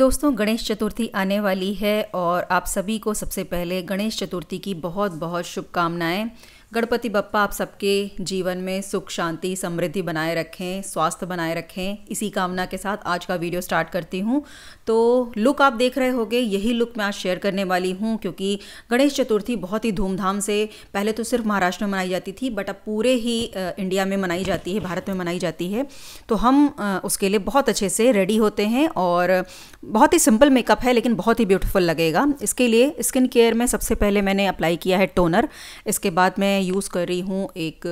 दोस्तों गणेश चतुर्थी आने वाली है और आप सभी को सबसे पहले गणेश चतुर्थी की बहुत बहुत शुभकामनाएं गणपति बप्पा आप सबके जीवन में सुख शांति समृद्धि बनाए रखें स्वास्थ्य बनाए रखें इसी कामना के साथ आज का वीडियो स्टार्ट करती हूँ तो लुक आप देख रहे होंगे यही लुक मैं आज शेयर करने वाली हूँ क्योंकि गणेश चतुर्थी बहुत ही धूमधाम से पहले तो सिर्फ महाराष्ट्र में मनाई जाती थी बट अब पूरे ही इंडिया में मनाई जाती है भारत में मनाई जाती है तो हम उसके लिए बहुत अच्छे से रेडी होते हैं और बहुत ही सिंपल मेकअप है लेकिन बहुत ही ब्यूटीफुल लगेगा इसके लिए स्किन केयर में सबसे पहले मैंने अप्लाई किया है टोनर इसके बाद मैं यूज़ कर रही हूँ एक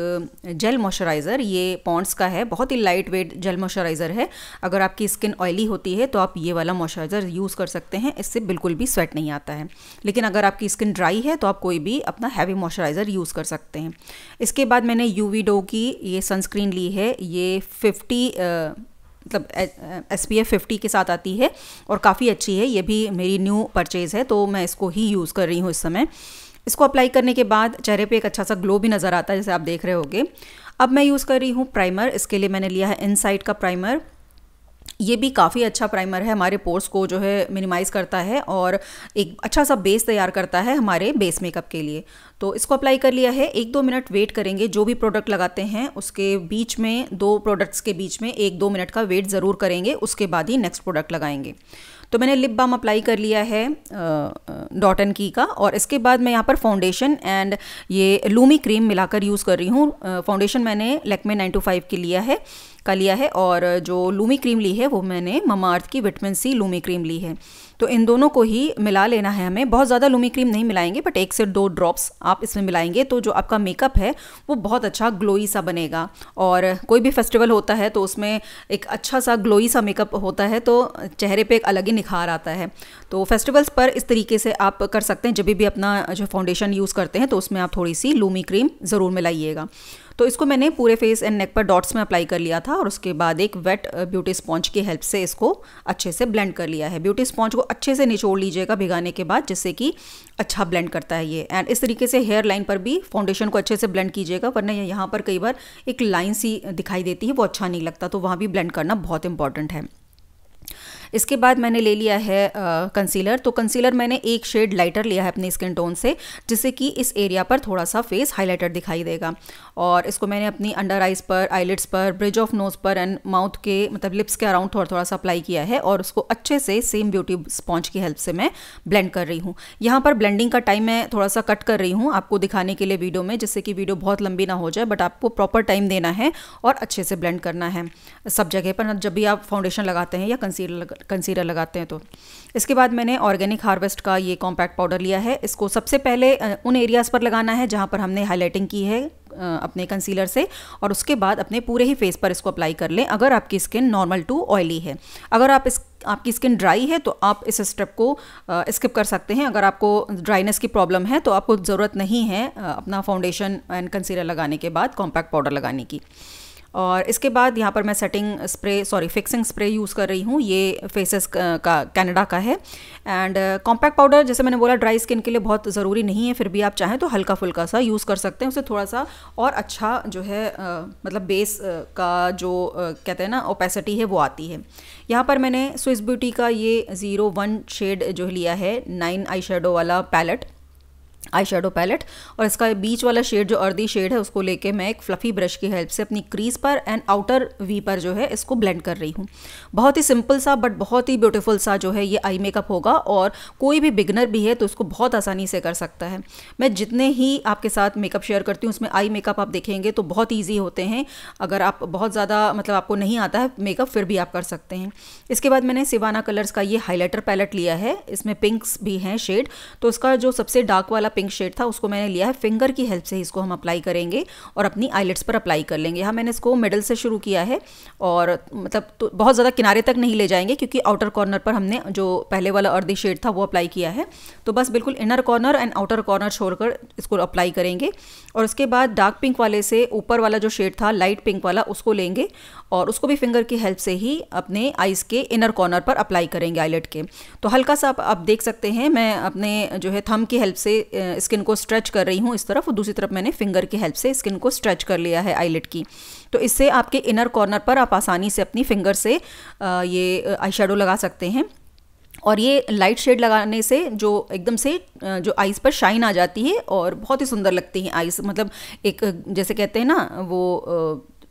जेल मॉइस्चराइज़र ये पॉन्ड्स का है बहुत ही लाइट वेट जेल मॉइस्चराइज़र है अगर आपकी स्किन ऑयली होती है तो आप ये वाला मॉइस्चराइज़र यूज़ कर सकते हैं इससे बिल्कुल भी स्वेट नहीं आता है लेकिन अगर आपकी स्किन ड्राई है तो आप कोई भी अपना हैवी मॉइस्चराइज़र यूज़ कर सकते हैं इसके बाद मैंने यू डो की ये सनस्क्रीन ली है ये फिफ्टी मतलब एस पी एफ फिफ्टी के साथ आती है और काफ़ी अच्छी है ये भी मेरी न्यू परचेज़ है तो मैं इसको ही यूज़ कर रही हूँ इस समय इसको अप्लाई करने के बाद चेहरे पे एक अच्छा सा ग्लो भी नज़र आता है जैसे आप देख रहे होंगे अब मैं यूज़ कर रही हूँ प्राइमर इसके लिए मैंने लिया है इनसाइड का प्राइमर ये भी काफ़ी अच्छा प्राइमर है हमारे पोर्स को जो है मिनिमाइज़ करता है और एक अच्छा सा बेस तैयार करता है हमारे बेस मेकअप के लिए तो इसको अप्लाई कर लिया है एक दो मिनट वेट करेंगे जो भी प्रोडक्ट लगाते हैं उसके बीच में दो प्रोडक्ट्स के बीच में एक दो मिनट का वेट ज़रूर करेंगे उसके बाद ही नेक्स्ट प्रोडक्ट लगाएंगे तो मैंने लिप बाम अप्लाई कर लिया है डॉट की का और इसके बाद मैं यहाँ पर फाउंडेशन एंड ये लूमी क्रीम मिलाकर यूज़ कर रही हूँ फाउंडेशन मैंने लेकमे नाइन टू फाइव की लिया है का लिया है और जो लूमी क्रीम ली है वो मैंने ममाअर्थ की विटामिन सी लूमी क्रीम ली है तो इन दोनों को ही मिला लेना है हमें बहुत ज़्यादा लूमी क्रीम नहीं मिलाएंगे बट एक से दो ड्रॉप्स आप इसमें मिलाएंगे तो जो आपका मेकअप है वो बहुत अच्छा ग्लोई सा बनेगा और कोई भी फेस्टिवल होता है तो उसमें एक अच्छा सा ग्लोई सा मेकअप होता है तो चेहरे पर एक अलग ही निखार आता है तो फेस्टिवल्स पर इस तरीके से आप कर सकते हैं जब भी अपना जो फाउंडेशन यूज़ करते हैं तो उसमें आप थोड़ी सी लूमी क्रीम ज़रूर मिलाइएगा तो इसको मैंने पूरे फेस एंड नेक पर डॉट्स में अप्लाई कर लिया था और उसके बाद एक वेट ब्यूटी स्पॉन्च की हेल्प से इसको अच्छे से ब्लेंड कर लिया है ब्यूटी स्पॉन्च को अच्छे से निचोड़ लीजिएगा भिगाने के बाद जिससे कि अच्छा ब्लेंड करता है ये एंड इस तरीके से हेयर लाइन पर भी फाउंडेशन को अच्छे से ब्लेंड कीजिएगा वरना यहाँ पर कई बार एक लाइन सी दिखाई देती है वो अच्छा नहीं लगता तो वहाँ भी ब्लेंड करना बहुत इंपॉर्टेंट है इसके बाद मैंने ले लिया है कंसीलर तो कंसीलर मैंने एक शेड लाइटर लिया है अपने स्किन टोन से जिससे कि इस एरिया पर थोड़ा सा फेस हाईलाइटर दिखाई देगा और इसको मैंने अपनी अंडर आइज पर आईलेट्स पर ब्रिज ऑफ नोज पर एंड माउथ के मतलब लिप्स के अराउंड थोड़ा थोड़ा सा अप्लाई किया है और उसको अच्छे से सेम ब्यूटी स्पॉन्च की हेल्प से मैं ब्लेंड कर रही हूँ यहाँ पर ब्लेंडिंग का टाइम मैं थोड़ा सा कट कर रही हूँ आपको दिखाने के लिए वीडियो में जिससे कि वीडियो बहुत लंबी ना हो जाए बट आपको प्रॉपर टाइम देना है और अच्छे से ब्लेंड करना है सब जगह पर जब भी आप फाउंडेशन लगाते हैं या कंसीलर कंसीलर लगाते हैं तो इसके बाद मैंने ऑर्गेनिक हार्वेस्ट का ये कॉम्पैक्ट पाउडर लिया है इसको सबसे पहले उन एरियाज़ पर लगाना है जहाँ पर हमने हाईलाइटिंग की है अपने कंसीलर से और उसके बाद अपने पूरे ही फेस पर इसको अप्लाई कर लें अगर आपकी स्किन नॉर्मल टू ऑयली है अगर आप इस आपकी स्किन ड्राई है तो आप इस स्टेप को स्किप कर सकते हैं अगर आपको ड्राइनेस की प्रॉब्लम है तो आपको ज़रूरत नहीं है अपना फाउंडेशन एंड कंसीलर लगाने के बाद कॉम्पैक्ट पाउडर लगाने की और इसके बाद यहाँ पर मैं setting spray sorry fixing spray use कर रही हूँ ये फेसेस का कनाडा का है एंड कॉम्पैक्ट पाउडर जैसे मैंने बोला ड्राई स्किन के लिए बहुत ज़रूरी नहीं है फिर भी आप चाहें तो हल्का फुल्का सा यूज़ कर सकते हैं उसे थोड़ा सा और अच्छा जो है आ, uh, मतलब बेस uh, का जो आ, uh, कहते हैं ना ओपेसिटी है वो आती है यहाँ पर मैंने स्विस ब्यूटी का ये ज़ीरो वन शेड जो लिया है नाइन आई वाला पैलेट आई शेडो पैलेट और इसका बीच वाला शेड जो अर्दी शेड है उसको लेके मैं एक फ्लफ़ी ब्रश की हेल्प से अपनी क्रीज पर एंड आउटर वी पर जो है इसको ब्लेंड कर रही हूँ बहुत ही सिंपल सा बट बहुत ही ब्यूटीफुल सा जो है ये आई मेकअप होगा और कोई भी बिगनर भी है तो इसको बहुत आसानी से कर सकता है मैं जितने ही आपके साथ मेकअप शेयर करती हूँ उसमें आई मेकअप आप देखेंगे तो बहुत ईजी होते हैं अगर आप बहुत ज़्यादा मतलब आपको नहीं आता है मेकअप फिर भी आप कर सकते हैं इसके बाद मैंने सिवाना कलर्स का ये हाईलाइटर पैलेट लिया है इसमें पिंक्स भी हैं शेड तो उसका जो सबसे डार्क वाला पिंक शेड था उसको मैंने लिया है फिंगर की हेल्प से इसको हम अप्लाई करेंगे और अपनी आईलेट्स पर अप्लाई कर लेंगे यहाँ मैंने इसको मिडल से शुरू किया है और मतलब तो बहुत ज़्यादा किनारे तक नहीं ले जाएंगे क्योंकि आउटर कॉर्नर पर हमने जो पहले वाला अर्दी शेड था वो अप्लाई किया है तो बस बिल्कुल inner corner and outer corner छोड़कर इसको अप्लाई करेंगे और उसके बाद डार्क पिंक वाले से ऊपर वाला जो शेड था लाइट पिंक वाला उसको लेंगे और उसको भी फिंगर की हेल्प से ही अपने आइज़ के इनर कॉर्नर पर अप्लाई करेंगे आईलेट के तो हल्का सा आप, आप देख सकते हैं मैं अपने जो है थम की हेल्प से स्किन को स्ट्रेच कर रही हूँ इस तरफ और दूसरी तरफ मैंने फिंगर की हेल्प से स्किन को स्ट्रेच कर लिया है आईलेट की तो इससे आपके इनर कॉर्नर पर आप आसानी से अपनी फिंगर से ये आई शेडो लगा सकते हैं और ये लाइट शेड लगाने से जो एकदम से जो आइज़ पर शाइन आ जाती है और बहुत ही सुंदर लगती हैं आइज़ मतलब एक जैसे कहते हैं ना वो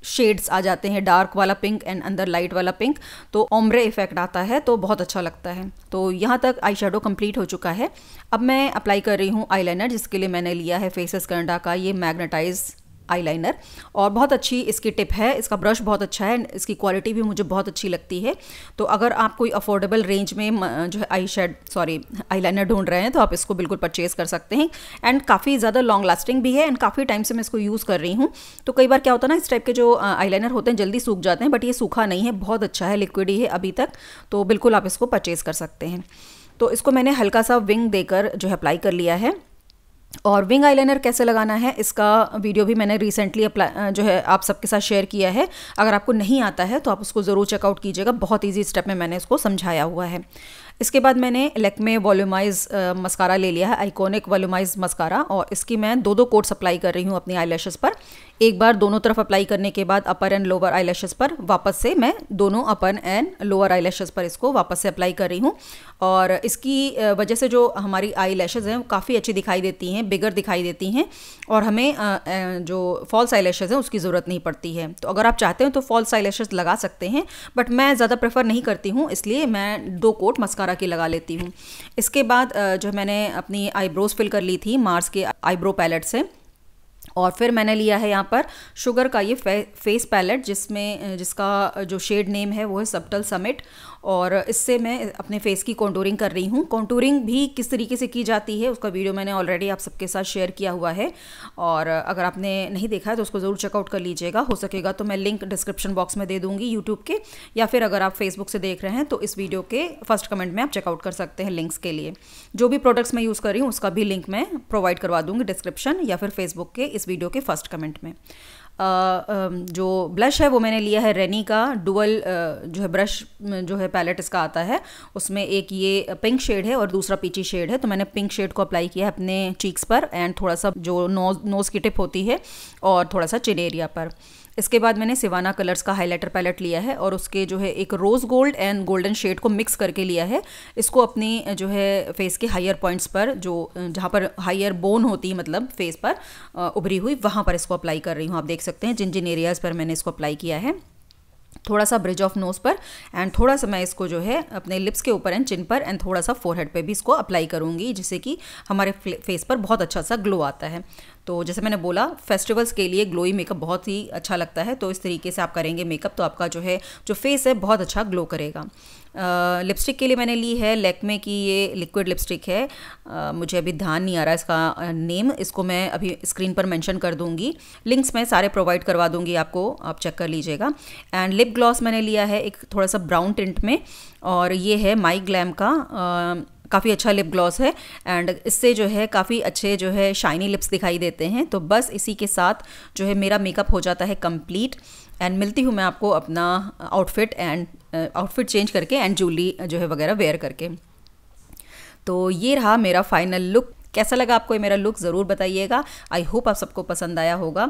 शेड्स आ जाते हैं डार्क वाला पिंक एंड अंदर लाइट वाला पिंक तो ओमरे इफेक्ट आता है तो बहुत अच्छा लगता है तो यहाँ तक आई शेडो कम्प्लीट हो चुका है अब मैं अप्लाई कर रही हूँ आई जिसके लिए मैंने लिया है फेसेस करंडा का ये मैग्नेटाइज आईलाइनर और बहुत अच्छी इसकी टिप है इसका ब्रश बहुत अच्छा है इसकी क्वालिटी भी मुझे बहुत अच्छी लगती है तो अगर आप कोई अफोर्डेबल रेंज में जो है आई शेड सॉरी लाइनर ढूंढ रहे हैं तो आप इसको बिल्कुल परचेज़ कर सकते हैं एंड काफ़ी ज़्यादा लॉन्ग लास्टिंग भी है एंड काफ़ी टाइम से मैं इसको यूज़ कर रही हूँ तो कई बार क्या होता है ना इस टाइप के जो लाइनर होते हैं जल्दी सूख जाते हैं बट ये सूखा नहीं है बहुत अच्छा है लिक्विड ही है अभी तक तो बिल्कुल आप इसको परचेज़ कर सकते हैं तो इसको मैंने हल्का सा विंग देकर जो है अप्लाई कर लिया है और विंग आईलाइनर कैसे लगाना है इसका वीडियो भी मैंने रिसेंटली अप्लाई जो है आप सबके साथ शेयर किया है अगर आपको नहीं आता है तो आप उसको ज़रूर चेकआउट कीजिएगा बहुत ईजी स्टेप में मैंने इसको समझाया हुआ है इसके बाद मैंने लेकमे वॉल्यूमाइज मस्कारा ले लिया है आइकॉनिक वॉल्यूमाइज मस्कारा और इसकी मैं दो दो कोट्स अप्लाई कर रही हूँ अपनी आई पर एक बार दोनों तरफ अप्लाई करने के बाद अपर एंड लोअर आई पर वापस से मैं दोनों अपर एंड लोअर आई पर इसको वापस से अप्लाई कर रही हूँ और इसकी वजह से जो हमारी आई लैशेज़ हैं काफ़ी अच्छी दिखाई देती हैं बिगर दिखाई देती हैं और हमें जो फॉल्स आई लैशेज़ हैं उसकी ज़रूरत नहीं पड़ती है तो अगर आप चाहते हैं तो फॉल्स आई लैशेज़ लगा सकते हैं बट मैं ज़्यादा प्रेफर नहीं करती हूँ इसलिए मैं दो कोट मस्कारा की लगा लेती हूँ इसके बाद जो मैंने अपनी आईब्रोज़ फिल कर ली थी मार्स के आईब्रो पैलेट से और फिर मैंने लिया है यहाँ पर शुगर का ये फे, फेस पैलेट जिसमें जिसका जो शेड नेम है वो है सप्टल समिट और इससे मैं अपने फेस की कॉन्टूरिंग कर रही हूँ कॉन्टूरिंग भी किस तरीके से की जाती है उसका वीडियो मैंने ऑलरेडी आप सबके साथ शेयर किया हुआ है और अगर आपने नहीं देखा है तो उसको ज़रूर चेकआउट कर लीजिएगा हो सकेगा तो मैं लिंक डिस्क्रिप्शन बॉक्स में दे दूँगी यूट्यूब के या फिर अगर आप फेसबुक से देख रहे हैं तो इस वीडियो के फर्स्ट कमेंट में आप चेकआउट कर सकते हैं लिंक्स के लिए जो भी प्रोडक्ट्स मैं यूज़ कर रही हूँ उसका भी लिंक मैं प्रोवाइड करवा दूँगी डिस्क्रिप्शन या फिर फेसबुक के इस वीडियो के फर्स्ट कमेंट में जो ब्लश है वो मैंने लिया है रेनी का डुअल जो है ब्रश जो है पैलेट इसका आता है उसमें एक ये पिंक शेड है और दूसरा पीची शेड है तो मैंने पिंक शेड को अप्लाई किया है अपने चीक्स पर एंड थोड़ा सा जो नोज नोज़ की टिप होती है और थोड़ा सा चिन एरिया पर इसके बाद मैंने सिवाना कलर्स का हाईलाइटर पैलेट लिया है और उसके जो है एक rose gold and golden shade को मिक्स करके लिया है इसको अपनी जो है फेस के हायर पॉइंट्स पर जो जहाँ पर हायर बोन होती है मतलब फेस पर उभरी हुई वहाँ पर इसको अप्लाई कर रही हूँ आप देख सकते हैं जिन जिन एरियाज़ पर मैंने इसको अप्लाई किया है थोड़ा सा ब्रिज ऑफ नोज पर एंड थोड़ा सा मैं इसको जो है अपने लिप्स के ऊपर एंड चिन पर एंड थोड़ा सा फोरहेड पे भी इसको अप्लाई करूँगी जिससे कि हमारे फेस पर बहुत अच्छा सा ग्लो आता है तो जैसे मैंने बोला फेस्टिवल्स के लिए ग्लोई मेकअप बहुत ही अच्छा लगता है तो इस तरीके से आप करेंगे मेकअप तो आपका जो है जो फेस है बहुत अच्छा ग्लो करेगा लिपस्टिक के लिए मैंने ली है लेकमे की ये लिक्विड लिपस्टिक है आ, मुझे अभी ध्यान नहीं आ रहा इसका नेम इसको मैं अभी स्क्रीन पर मेंशन कर दूंगी लिंक्स मैं सारे प्रोवाइड करवा दूंगी आपको आप चेक कर लीजिएगा एंड लिप ग्लॉस मैंने लिया है एक थोड़ा सा ब्राउन टिंट में और ये है माई ग्लैम का आ, काफ़ी अच्छा लिप ग्लॉस है एंड इससे जो है काफ़ी अच्छे जो है शाइनी लिप्स दिखाई देते हैं तो बस इसी के साथ जो है मेरा मेकअप हो जाता है कंप्लीट एंड मिलती हूँ मैं आपको अपना आउटफिट एंड आउटफिट चेंज करके एंड जूली जो है वगैरह वेयर करके तो ये रहा मेरा फाइनल लुक कैसा लगा आपको ये मेरा लुक ज़रूर बताइएगा आई होप आप सबको पसंद आया होगा